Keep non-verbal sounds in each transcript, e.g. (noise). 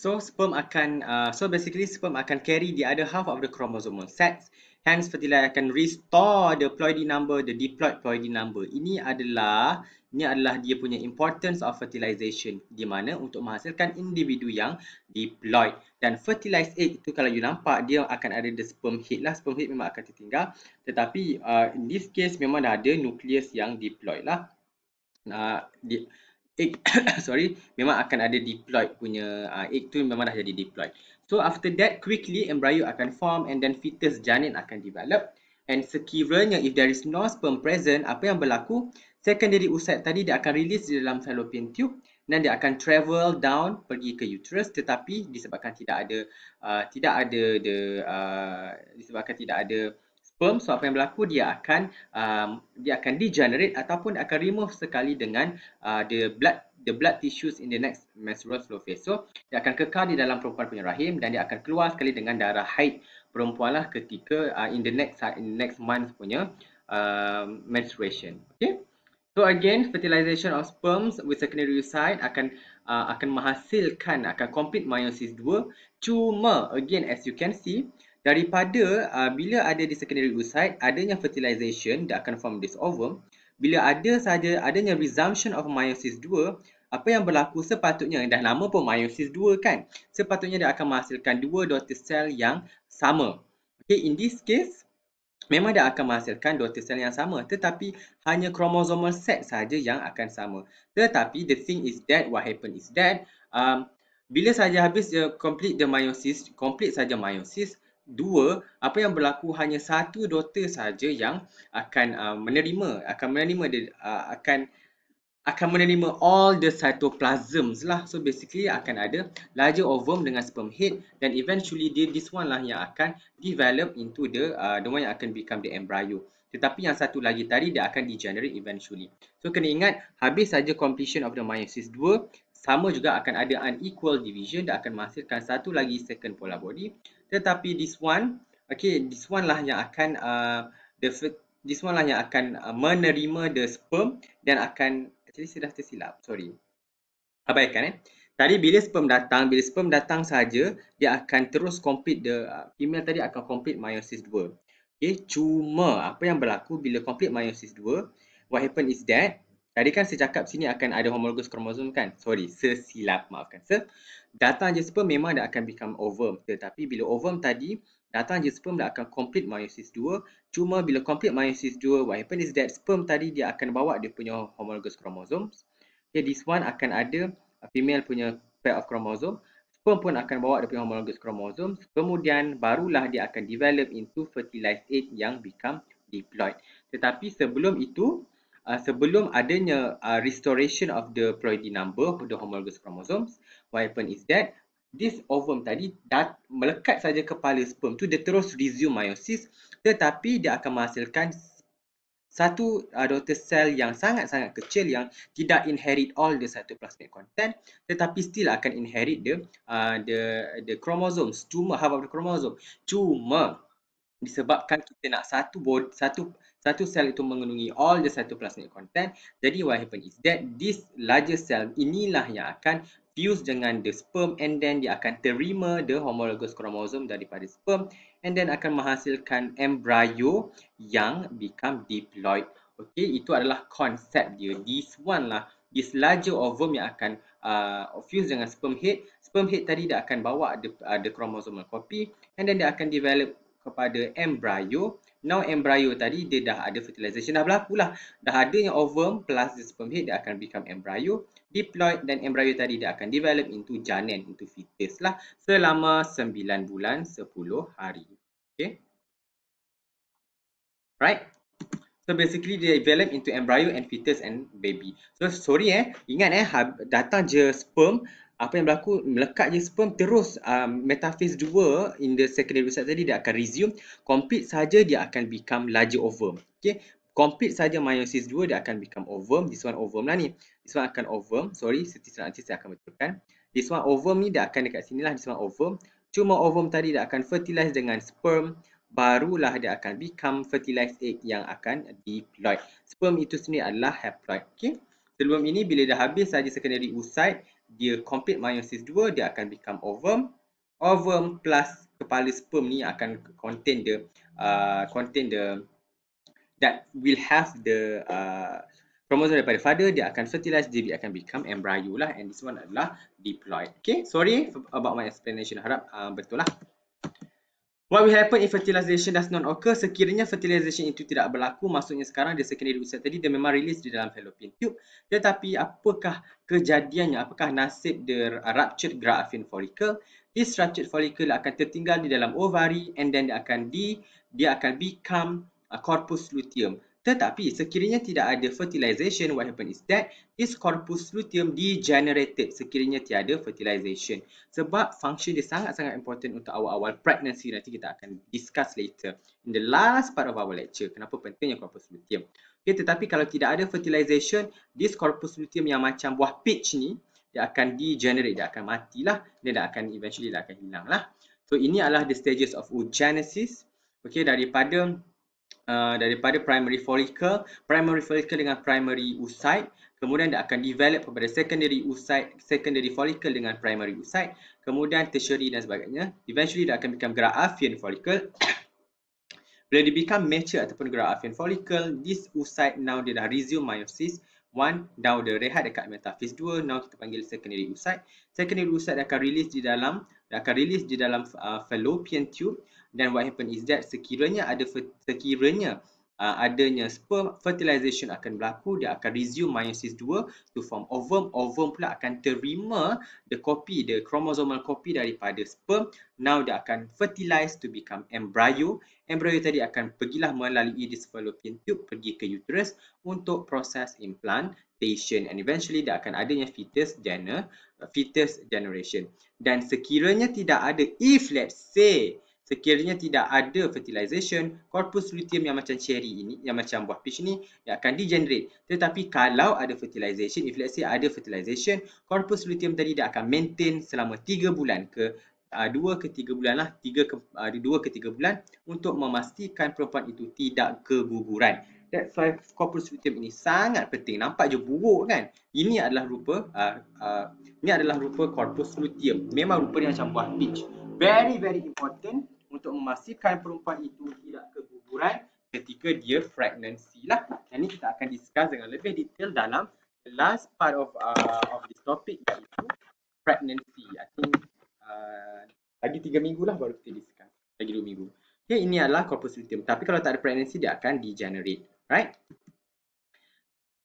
So sperm akan, uh, so basically sperm akan carry the other half of the chromosomal sets. Hence fertilizer akan restore the ploidy number, the diploid ploidy number. Ini adalah, ini adalah dia punya importance of fertilization. Di mana untuk menghasilkan individu yang diploid. Dan fertilized egg itu kalau you nampak dia akan ada the sperm head lah. Sperm head memang akan tertinggal. Tetapi uh, in this case memang dah ada nucleus yang diploid lah. Uh, di, Ik, (coughs) sorry, memang akan ada deploy, punya uh, egg tu memang dah jadi deploy. So after that, quickly embryo akan form and then fetus janin akan develop. And sekiranya if there is no sperm present, apa yang berlaku? Secondary oocyte tadi dia akan release di dalam fallopian tube dan dia akan travel down pergi ke uterus tetapi disebabkan tidak ada uh, tidak ada the uh, disebabkan tidak ada sperm so apa yang berlaku dia akan um, dia akan degenerate ataupun akan remove sekali dengan uh, the blood the blood tissues in the next menstrual flow phase. So dia akan kekal di dalam perempuan punya rahim dan dia akan keluar sekali dengan darah haid perempuan lah ketika uh, in the next uh, in the next month punya uh, menstruation. Okay. So again, fertilization of sperms with secondary oocyte akan uh, akan menghasilkan akan complete meiosis 2. Cuma again as you can see, daripada uh, bila ada di secondary oocyte adanya fertilisation, that akan form this ovum bila ada sahaja adanya resumption of meiosis 2 apa yang berlaku sepatutnya dah lama pun meiosis 2 kan sepatutnya dia akan menghasilkan dua daughter cell yang sama okay in this case memang dia akan menghasilkan daughter cell yang sama tetapi hanya kromosomal set saja yang akan sama tetapi the thing is that what happened is that um, bila saja habis uh, complete the meiosis complete saja meiosis dua apa yang berlaku hanya satu doktor saja yang akan uh, menerima akan menerima dia uh, akan akan menerima all the cytoplasms lah so basically akan ada larger ovum dengan sperm head dan eventually dia this one lah yang akan develop into the uh, the one yang akan become the embryo tetapi yang satu lagi tadi dia akan degenerate eventually. So kena ingat habis saja completion of the meiosis 2, sama juga akan ada unequal division dan akan menghasilkan satu lagi second polar body tetapi this one okay this one lah yang akan uh, the this one lah yang akan uh, menerima the sperm dan akan actually saya dah tersilap sorry abaikan eh tadi bila sperm datang bila sperm datang saja dia akan terus complete the uh, female tadi akan complete meiosis 2 okay cuma apa yang berlaku bila complete meiosis 2 what happen is that Tadi kan saya cakap sini akan ada homologus kromosom kan? Sorry, sesilap maafkan. Sir. Datang je sperm memang dia akan become ovum. Tetapi bila ovum tadi, datang je sperm dia akan complete meiosis 2. Cuma bila complete meiosis 2, what happen is that sperm tadi dia akan bawa dia punya homologous chromosomes. Okay, this one akan ada female punya pair of chromosome. Sperm pun akan bawa dia punya homologous chromosomes. Kemudian barulah dia akan develop into fertilized egg yang become diploid. Tetapi sebelum itu, Uh, sebelum adanya uh, restoration of the ploidy number of the homologous chromosomes, what happen is that this ovum tadi dat melekat saja kepala sperm tu dia terus resume meiosis tetapi dia akan menghasilkan satu uh, daughter cell yang sangat-sangat kecil yang tidak inherit all the cytoplasmic content tetapi still akan inherit the uh, the the chromosomes cuma half of the chromosome cuma disebabkan kita nak satu board, satu satu sel itu mengandungi all the cytoplasmic content jadi what happen is that this larger cell inilah yang akan fuse dengan the sperm and then dia akan terima the homologous chromosome daripada sperm and then akan menghasilkan embryo yang become diploid okay itu adalah konsep dia this one lah this larger ovum yang akan uh, fuse dengan sperm head sperm head tadi dia akan bawa the, uh, the chromosomal copy and then dia akan develop kepada embryo. Now embryo tadi dia dah ada fertilization dah berlaku lah. Dah adanya ovum plus the sperm head dia akan become embryo. diploid dan embryo tadi dia akan develop into janin, into fetus lah. Selama 9 bulan 10 hari. Okay. Right? So basically dia develop into embryo and fetus and baby. So sorry eh, ingat eh datang je sperm apa yang berlaku melekat je sperm terus uh, metaphase dua in the secondary sex tadi dia akan resume complete saja dia akan become larger ovum okey complete saja meiosis dua dia akan become ovum this one ovum lah ni this one akan ovum sorry setiap nanti saya akan betulkan this one ovum ni dia akan dekat sinilah this one ovum cuma ovum tadi dia akan fertilize dengan sperm barulah dia akan become fertilized egg yang akan diploid sperm itu sendiri adalah haploid okey sebelum ini bila dah habis saja secondary oocyte dia complete meiosis 2 dia akan become ovum ovum plus kepala sperm ni akan contain the uh, contain the that will have the uh, chromosome daripada father dia akan fertilize jadi akan become embryo lah and this one adalah diploid okay sorry about my explanation harap uh, betul lah What will happen if fertilisation does not occur? Sekiranya fertilisation itu tidak berlaku, maksudnya sekarang dia secondary usia tadi, dia memang release di dalam fallopian tube. Tetapi apakah kejadiannya, apakah nasib the ruptured graafin follicle? This ruptured follicle akan tertinggal di dalam ovary and then dia akan di, dia akan become a uh, corpus luteum. Tetapi sekiranya tidak ada fertilisation, what happen is that this corpus luteum degenerated sekiranya tiada fertilisation, Sebab function dia sangat-sangat important untuk awal-awal pregnancy nanti kita akan discuss later in the last part of our lecture. Kenapa pentingnya corpus luteum. Okay, tetapi kalau tidak ada fertilisation, this corpus luteum yang macam buah peach ni, dia akan degenerate, dia akan matilah. Dia dah akan eventually dah akan hilang lah. So ini adalah the stages of oogenesis. Okay, daripada Uh, daripada primary follicle, primary follicle dengan primary oocyte, kemudian dia akan develop kepada secondary oocyte, secondary follicle dengan primary oocyte, kemudian tertiary dan sebagainya. Eventually dia akan become graafian follicle. (coughs) Bila dia become mature ataupun graafian follicle, this oocyte now dia dah resume meiosis. One, now dia rehat dekat metaphase dua, now kita panggil secondary oocyte secondary oocyte dia akan release di dalam dia akan release di dalam uh, fallopian tube dan what happen is that sekiranya ada sekiranya uh, adanya sperm fertilization akan berlaku dia akan resume meiosis 2 to form ovum ovum pula akan terima the copy the chromosomal copy daripada sperm now dia akan fertilize to become embryo embryo tadi akan pergilah melalui this fallopian tube pergi ke uterus untuk proses implantation and eventually dia akan adanya fetus gener fetus generation dan sekiranya tidak ada if let's say Sekiranya tidak ada fertilisation, korpus luteum yang macam cherry ini, yang macam buah peach ni, yang akan degenerate. Tetapi kalau ada fertilisation, if let's say ada fertilisation, korpus luteum tadi dia akan maintain selama 3 bulan ke uh, ah, 2 ke 3 bulan lah, tiga ke, uh, ah, 2 ke 3 bulan untuk memastikan perempuan itu tidak keguguran. That's why corpus luteum ini sangat penting. Nampak je buruk kan? Ini adalah rupa uh, uh, ini adalah rupa corpus luteum. Memang rupa dia macam buah peach. Very, very important untuk memastikan perempuan itu tidak keguguran ketika dia pregnancy lah. Dan ni kita akan discuss dengan lebih detail dalam the last part of uh, of this topic iaitu pregnancy. I think uh, lagi tiga minggu lah baru kita discuss. Lagi dua minggu. Okay, ini adalah corpus luteum. Tapi kalau tak ada pregnancy, dia akan degenerate. Right?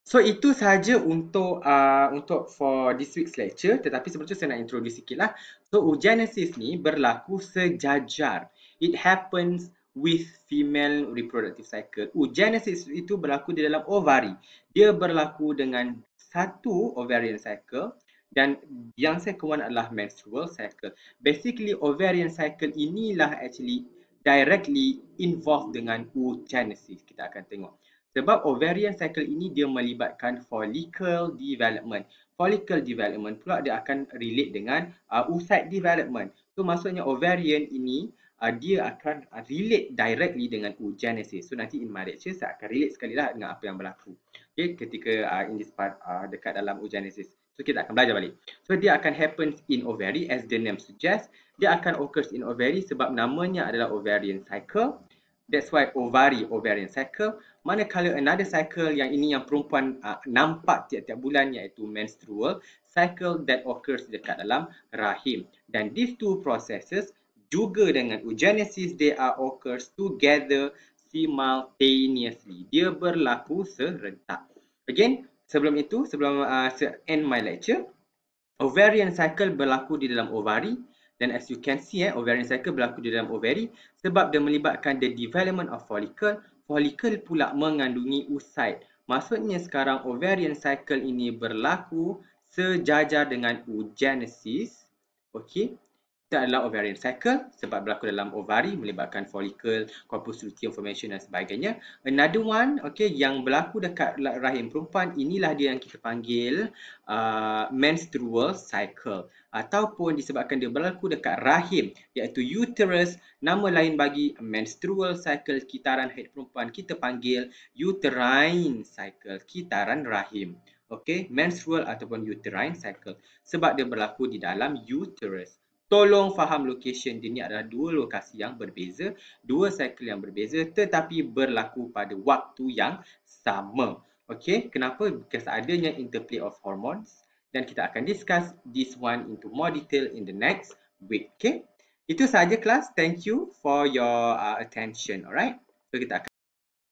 So itu sahaja untuk uh, untuk for this week's lecture tetapi sebelum tu saya nak introduce sikit lah. So ugenesis ni berlaku sejajar it happens with female reproductive cycle. Oogenesis itu berlaku di dalam ovari. Dia berlaku dengan satu ovarian cycle dan yang saya kawan adalah menstrual cycle. Basically ovarian cycle inilah actually directly involved dengan oogenesis. Kita akan tengok. Sebab ovarian cycle ini dia melibatkan follicle development. Follicle development pula dia akan relate dengan uh, oocyte development. So maksudnya ovarian ini uh, dia akan relate directly dengan ujian So nanti in my lecture saya akan relate sekali lah dengan apa yang berlaku. Okay, ketika uh, in this part uh, dekat dalam ujian So kita akan belajar balik. So dia akan happen in ovary as the name suggests. Dia akan occurs in ovary sebab namanya adalah ovarian cycle. That's why ovary, ovarian cycle. Manakala another cycle yang ini yang perempuan uh, nampak tiap-tiap bulan iaitu menstrual cycle that occurs dekat dalam rahim. Dan these two processes juga dengan eugenesis they are occurs together simultaneously. Dia berlaku serentak. Again, sebelum itu, sebelum uh, end my lecture, ovarian cycle berlaku di dalam ovari dan as you can see, eh, ovarian cycle berlaku di dalam ovari sebab dia melibatkan the development of follicle. Follicle pula mengandungi oocyte. Maksudnya sekarang ovarian cycle ini berlaku sejajar dengan eugenesis. Okay, adalah ovarian cycle sebab berlaku dalam ovari melibatkan folikel, corpus luteum formation dan sebagainya. Another one okay, yang berlaku dekat rahim perempuan inilah dia yang kita panggil uh, menstrual cycle ataupun disebabkan dia berlaku dekat rahim iaitu uterus nama lain bagi menstrual cycle kitaran haid perempuan kita panggil uterine cycle kitaran rahim. Okay, menstrual ataupun uterine cycle sebab dia berlaku di dalam uterus. Tolong faham location dia ni adalah dua lokasi yang berbeza, dua cycle yang berbeza tetapi berlaku pada waktu yang sama. Okey, kenapa? Because adanya interplay of hormones dan kita akan discuss this one into more detail in the next week. Okey, itu sahaja kelas. Thank you for your uh, attention. Alright, so kita akan